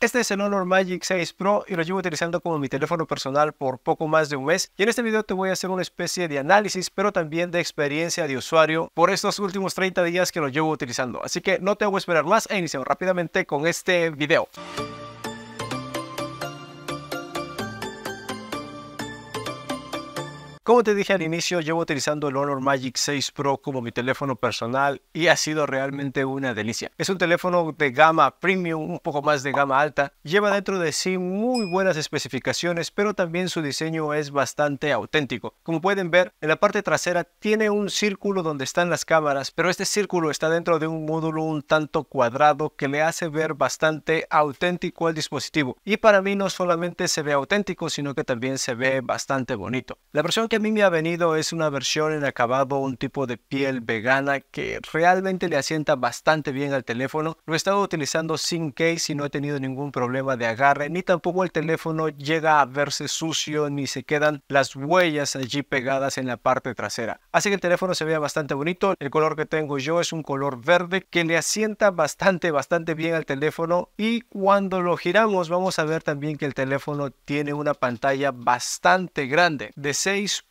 Este es el Honor Magic 6 Pro y lo llevo utilizando como mi teléfono personal por poco más de un mes y en este video te voy a hacer una especie de análisis pero también de experiencia de usuario por estos últimos 30 días que lo llevo utilizando. Así que no te hago esperar más e iniciamos rápidamente con este video. Como te dije al inicio, llevo utilizando el Honor Magic 6 Pro como mi teléfono personal y ha sido realmente una delicia. Es un teléfono de gama premium, un poco más de gama alta. Lleva dentro de sí muy buenas especificaciones, pero también su diseño es bastante auténtico. Como pueden ver, en la parte trasera tiene un círculo donde están las cámaras, pero este círculo está dentro de un módulo un tanto cuadrado que le hace ver bastante auténtico al dispositivo. Y para mí no solamente se ve auténtico, sino que también se ve bastante bonito. La versión que a mí me ha venido es una versión en acabado, un tipo de piel vegana que realmente le asienta bastante bien al teléfono. Lo he estado utilizando sin case y no he tenido ningún problema de agarre, ni tampoco el teléfono llega a verse sucio, ni se quedan las huellas allí pegadas en la parte trasera. Así que el teléfono se vea bastante bonito. El color que tengo yo es un color verde que le asienta bastante, bastante bien al teléfono. Y cuando lo giramos, vamos a ver también que el teléfono tiene una pantalla bastante grande de 6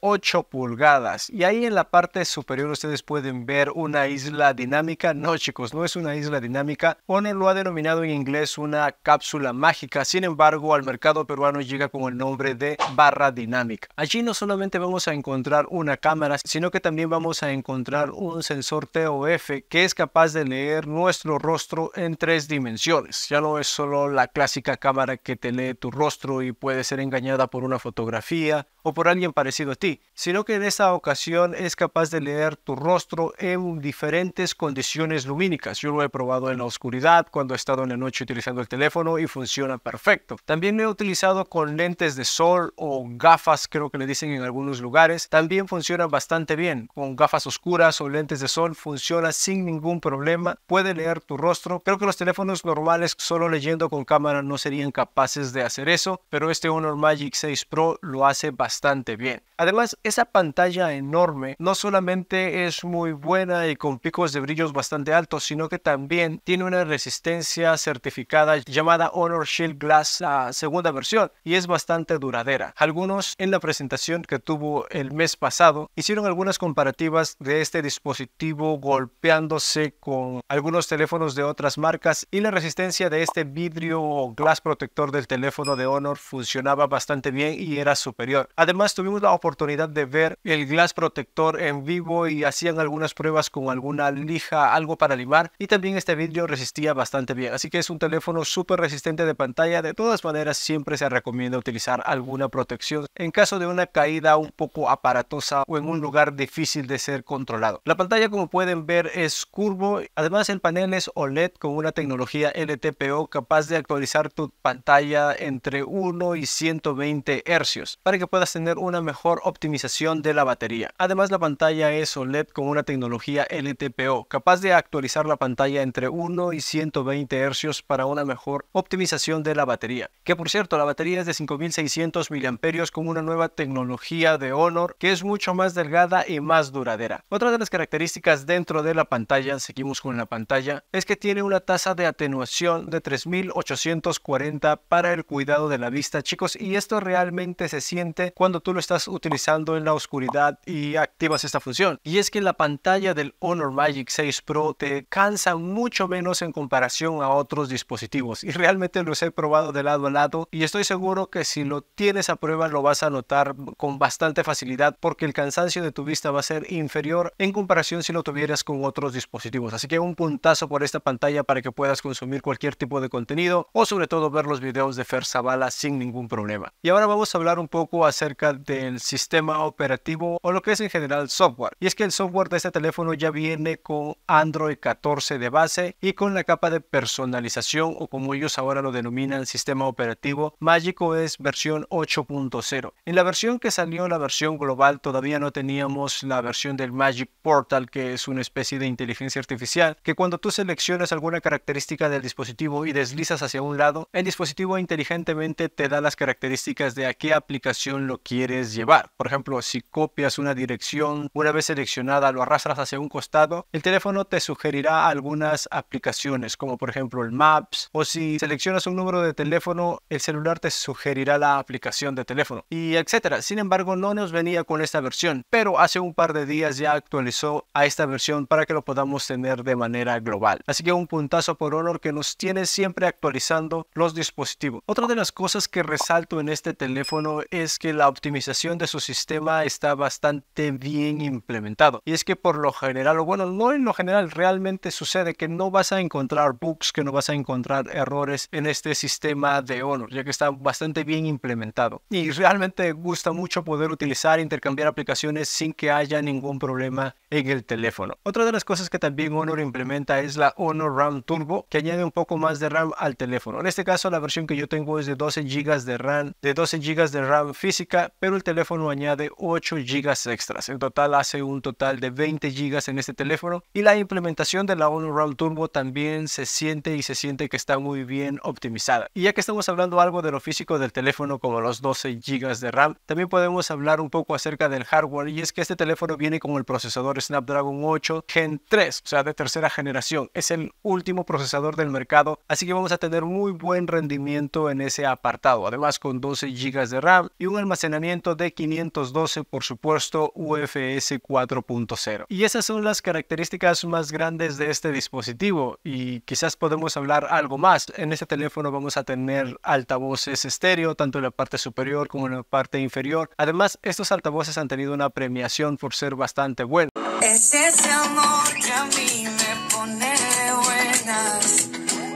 ocho pulgadas. Y ahí en la parte superior ustedes pueden ver una isla dinámica. No chicos, no es una isla dinámica. Ono lo ha denominado en inglés una cápsula mágica. Sin embargo, al mercado peruano llega con el nombre de barra dinámica. Allí no solamente vamos a encontrar una cámara, sino que también vamos a encontrar un sensor TOF que es capaz de leer nuestro rostro en tres dimensiones. Ya no es solo la clásica cámara que te lee tu rostro y puede ser engañada por una fotografía o por alguien parecido a ti, sino que en esta ocasión es capaz de leer tu rostro en diferentes condiciones lumínicas. Yo lo he probado en la oscuridad, cuando he estado en la noche utilizando el teléfono y funciona perfecto. También lo he utilizado con lentes de sol o gafas, creo que le dicen en algunos lugares. También funciona bastante bien. Con gafas oscuras o lentes de sol funciona sin ningún problema. Puede leer tu rostro. Creo que los teléfonos normales solo leyendo con cámara no serían capaces de hacer eso, pero este Honor Magic 6 Pro lo hace bastante bien. Además, esa pantalla enorme no solamente es muy buena y con picos de brillos bastante altos, sino que también tiene una resistencia certificada llamada Honor Shield Glass, la segunda versión, y es bastante duradera. Algunos en la presentación que tuvo el mes pasado hicieron algunas comparativas de este dispositivo golpeándose con algunos teléfonos de otras marcas y la resistencia de este vidrio o glass protector del teléfono de Honor funcionaba bastante bien y era superior. Además, tuvimos la oportunidad de ver el glass protector en vivo y hacían algunas pruebas con alguna lija, algo para limar y también este vidrio resistía bastante bien. Así que es un teléfono súper resistente de pantalla. De todas maneras siempre se recomienda utilizar alguna protección en caso de una caída un poco aparatosa o en un lugar difícil de ser controlado. La pantalla como pueden ver es curvo. Además el panel es OLED con una tecnología LTPO capaz de actualizar tu pantalla entre 1 y 120 hercios para que puedas tener una una mejor optimización de la batería. Además la pantalla es OLED con una tecnología LTPO, capaz de actualizar la pantalla entre 1 y 120 hercios para una mejor optimización de la batería. Que por cierto, la batería es de 5600 mAh con una nueva tecnología de Honor que es mucho más delgada y más duradera. Otra de las características dentro de la pantalla, seguimos con la pantalla, es que tiene una tasa de atenuación de 3840 para el cuidado de la vista, chicos, y esto realmente se siente cuando tú lo estás utilizando en la oscuridad y activas esta función. Y es que la pantalla del Honor Magic 6 Pro te cansa mucho menos en comparación a otros dispositivos. Y realmente los he probado de lado a lado y estoy seguro que si lo tienes a prueba lo vas a notar con bastante facilidad porque el cansancio de tu vista va a ser inferior en comparación si lo tuvieras con otros dispositivos. Así que un puntazo por esta pantalla para que puedas consumir cualquier tipo de contenido o sobre todo ver los videos de Fer Zavala sin ningún problema. Y ahora vamos a hablar un poco acerca de este, el sistema operativo o lo que es en general software. Y es que el software de este teléfono ya viene con Android 14 de base y con la capa de personalización o como ellos ahora lo denominan sistema operativo, Magic es versión 8.0. En la versión que salió, la versión global, todavía no teníamos la versión del Magic Portal, que es una especie de inteligencia artificial, que cuando tú seleccionas alguna característica del dispositivo y deslizas hacia un lado, el dispositivo inteligentemente te da las características de a qué aplicación lo quieres llevar. Por ejemplo, si copias una dirección, una vez seleccionada lo arrastras hacia un costado, el teléfono te sugerirá algunas aplicaciones, como por ejemplo el Maps, o si seleccionas un número de teléfono, el celular te sugerirá la aplicación de teléfono, y etcétera. Sin embargo, no nos venía con esta versión, pero hace un par de días ya actualizó a esta versión para que lo podamos tener de manera global. Así que un puntazo por Honor que nos tiene siempre actualizando los dispositivos. Otra de las cosas que resalto en este teléfono es que la optimización de su sistema está bastante bien implementado. Y es que por lo general, o bueno, no en lo general, realmente sucede que no vas a encontrar bugs, que no vas a encontrar errores en este sistema de Honor, ya que está bastante bien implementado. Y realmente gusta mucho poder utilizar e intercambiar aplicaciones sin que haya ningún problema en el teléfono. Otra de las cosas que también Honor implementa es la Honor RAM Turbo, que añade un poco más de RAM al teléfono. En este caso, la versión que yo tengo es de 12 GB de RAM, de 12 GB de RAM física, pero el teléfono añade 8 GB extras. En total hace un total de 20 GB en este teléfono y la implementación de la ONU round Turbo también se siente y se siente que está muy bien optimizada. Y ya que estamos hablando algo de lo físico del teléfono como los 12 GB de RAM, también podemos hablar un poco acerca del hardware y es que este teléfono viene con el procesador Snapdragon 8 Gen 3, o sea, de tercera generación. Es el último procesador del mercado, así que vamos a tener muy buen rendimiento en ese apartado. Además con 12 GB de RAM y un almacenamiento de 512, por supuesto, UFS 4.0. Y esas son las características más grandes de este dispositivo y quizás podemos hablar algo más. En este teléfono vamos a tener altavoces estéreo, tanto en la parte superior como en la parte inferior. Además, estos altavoces han tenido una premiación por ser bastante buenos. Es ese amor que me pone buenas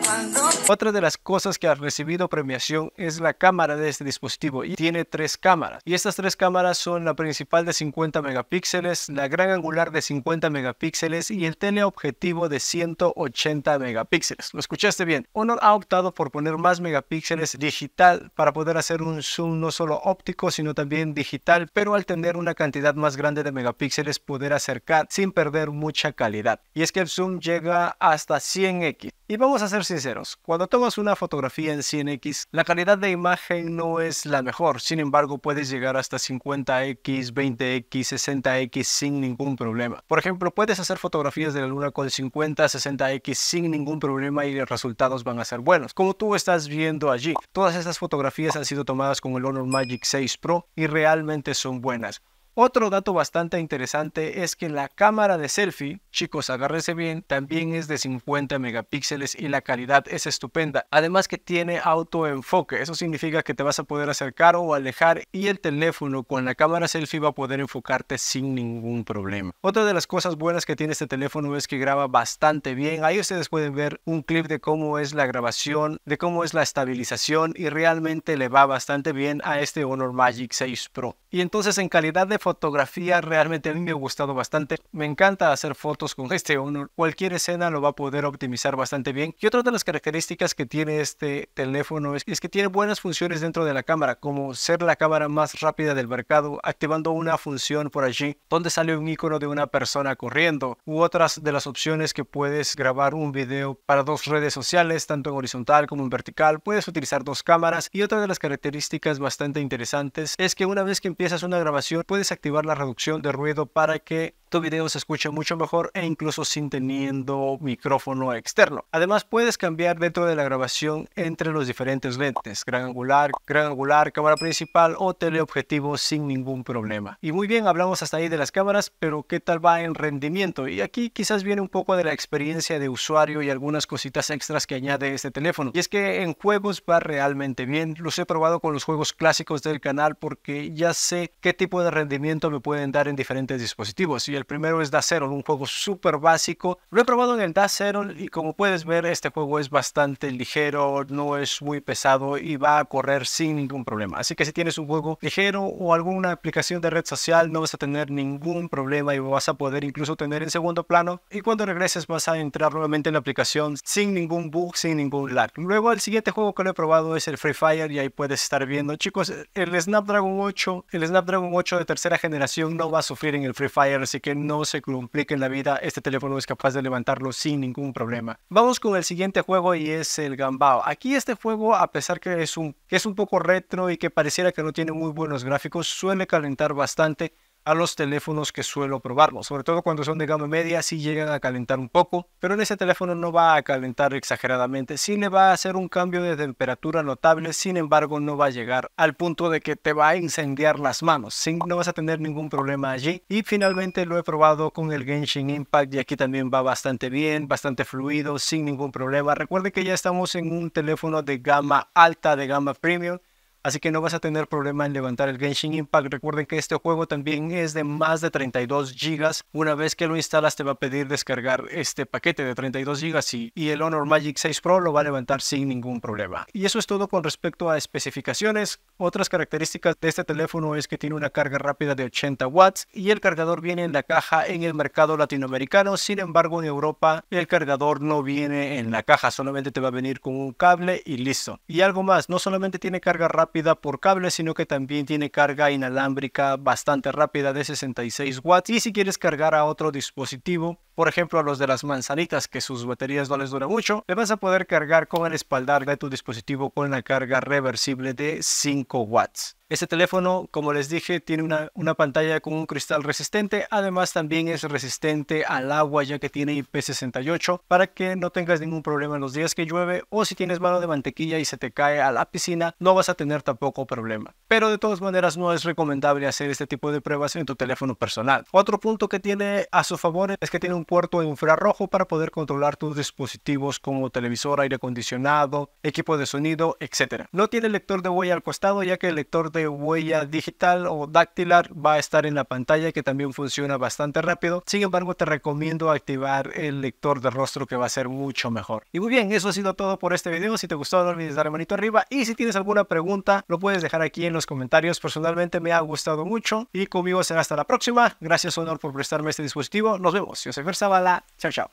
cuando otra de las cosas que ha recibido premiación es la cámara de este dispositivo y tiene tres cámaras. Y estas tres cámaras son la principal de 50 megapíxeles, la gran angular de 50 megapíxeles y el teleobjetivo de 180 megapíxeles. ¿Lo escuchaste bien? Honor ha optado por poner más megapíxeles digital para poder hacer un zoom no solo óptico sino también digital, pero al tener una cantidad más grande de megapíxeles poder acercar sin perder mucha calidad. Y es que el zoom llega hasta 100x. Y vamos a ser sinceros, cuando tomas una fotografía en 100x, la calidad de imagen no es la mejor. Sin embargo, puedes llegar hasta 50x, 20x, 60x sin ningún problema. Por ejemplo, puedes hacer fotografías de la luna con 50, 60x sin ningún problema y los resultados van a ser buenos. Como tú estás viendo allí, todas estas fotografías han sido tomadas con el Honor Magic 6 Pro y realmente son buenas. Otro dato bastante interesante es que la cámara de selfie, chicos agárrense bien, también es de 50 megapíxeles y la calidad es estupenda. Además que tiene autoenfoque, eso significa que te vas a poder acercar o alejar y el teléfono con la cámara selfie va a poder enfocarte sin ningún problema. Otra de las cosas buenas que tiene este teléfono es que graba bastante bien. Ahí ustedes pueden ver un clip de cómo es la grabación, de cómo es la estabilización y realmente le va bastante bien a este Honor Magic 6 Pro. Y entonces en calidad de fotografía realmente a mí me ha gustado bastante. Me encanta hacer fotos con este Honor. Cualquier escena lo va a poder optimizar bastante bien. Y otra de las características que tiene este teléfono es, es que tiene buenas funciones dentro de la cámara, como ser la cámara más rápida del mercado, activando una función por allí donde sale un icono de una persona corriendo, u otras de las opciones que puedes grabar un video para dos redes sociales, tanto en horizontal como en vertical. Puedes utilizar dos cámaras. Y otra de las características bastante interesantes es que una vez que empiezas una grabación, puedes activar la reducción de ruido para que video se escucha mucho mejor e incluso sin teniendo micrófono externo. Además puedes cambiar dentro de la grabación entre los diferentes lentes, gran angular, gran angular, cámara principal o teleobjetivo sin ningún problema. Y muy bien, hablamos hasta ahí de las cámaras, pero ¿qué tal va en rendimiento? Y aquí quizás viene un poco de la experiencia de usuario y algunas cositas extras que añade este teléfono. Y es que en juegos va realmente bien. Los he probado con los juegos clásicos del canal porque ya sé qué tipo de rendimiento me pueden dar en diferentes dispositivos. Y el primero es da Zero, un juego súper básico. Lo he probado en el Da Zero y como puedes ver, este juego es bastante ligero, no es muy pesado y va a correr sin ningún problema. Así que si tienes un juego ligero o alguna aplicación de red social, no vas a tener ningún problema y vas a poder incluso tener en segundo plano. Y cuando regreses, vas a entrar nuevamente en la aplicación sin ningún bug, sin ningún lag. Luego, el siguiente juego que lo he probado es el Free Fire y ahí puedes estar viendo, chicos, el Snapdragon 8, el Snapdragon 8 de tercera generación no va a sufrir en el Free Fire, así que que no se complique en la vida, este teléfono es capaz de levantarlo sin ningún problema. Vamos con el siguiente juego y es el Gambao. Aquí este juego, a pesar que es un, que es un poco retro y que pareciera que no tiene muy buenos gráficos, suele calentar bastante a los teléfonos que suelo probarlos. Sobre todo cuando son de gama media, si llegan a calentar un poco, pero en ese teléfono no va a calentar exageradamente. Sí le va a hacer un cambio de temperatura notable, sin embargo no va a llegar al punto de que te va a incendiar las manos. sin, no vas a tener ningún problema allí. Y finalmente lo he probado con el Genshin Impact y aquí también va bastante bien, bastante fluido, sin ningún problema. Recuerde que ya estamos en un teléfono de gama alta, de gama premium así que no vas a tener problema en levantar el Genshin Impact. Recuerden que este juego también es de más de 32 GB. Una vez que lo instalas te va a pedir descargar este paquete de 32 GB y, el Honor Magic 6 Pro lo va a levantar sin ningún problema. Y eso es todo con respecto a especificaciones. Otras características de este teléfono es que tiene una carga rápida de 80 watts y el cargador viene en la caja en el mercado latinoamericano. Sin embargo, en Europa el cargador no viene en la caja, solamente te va a venir con un cable y listo. Y algo más, no solamente tiene carga rápida, por cable, sino que también tiene carga inalámbrica bastante rápida de 66 watts. Y si quieres cargar a otro dispositivo, por ejemplo a los de las manzanitas que sus baterías no les dura mucho, le vas a poder cargar con el espaldar de tu dispositivo con la carga reversible de 5 watts. Este teléfono, como les dije, tiene una, pantalla con un cristal resistente. Además, también es resistente al agua ya que tiene IP68 para que no tengas ningún problema en los días que llueve o si tienes mano de mantequilla y se te cae a la piscina, no vas a tener tampoco problema. Pero de todas maneras, no es recomendable hacer este tipo de pruebas en tu teléfono personal. Otro punto que tiene a su favor es que tiene un puerto infrarrojo para poder controlar tus dispositivos como televisor, aire acondicionado, equipo de sonido, etc. No tiene lector de huella al costado ya que el lector de huella digital o dactilar va a estar en la pantalla que también funciona bastante rápido. Sin embargo, te recomiendo activar el lector de rostro que va a ser mucho mejor. Y muy bien, eso ha sido todo por este video. Si te gustó, no olvides darle manito arriba. Y si tienes alguna pregunta, lo puedes dejar aquí en los comentarios. Personalmente me ha gustado mucho y conmigo será hasta la próxima. Gracias, Honor, por prestarme este dispositivo. Nos vemos. Yo soy Zavala. Chao, chao.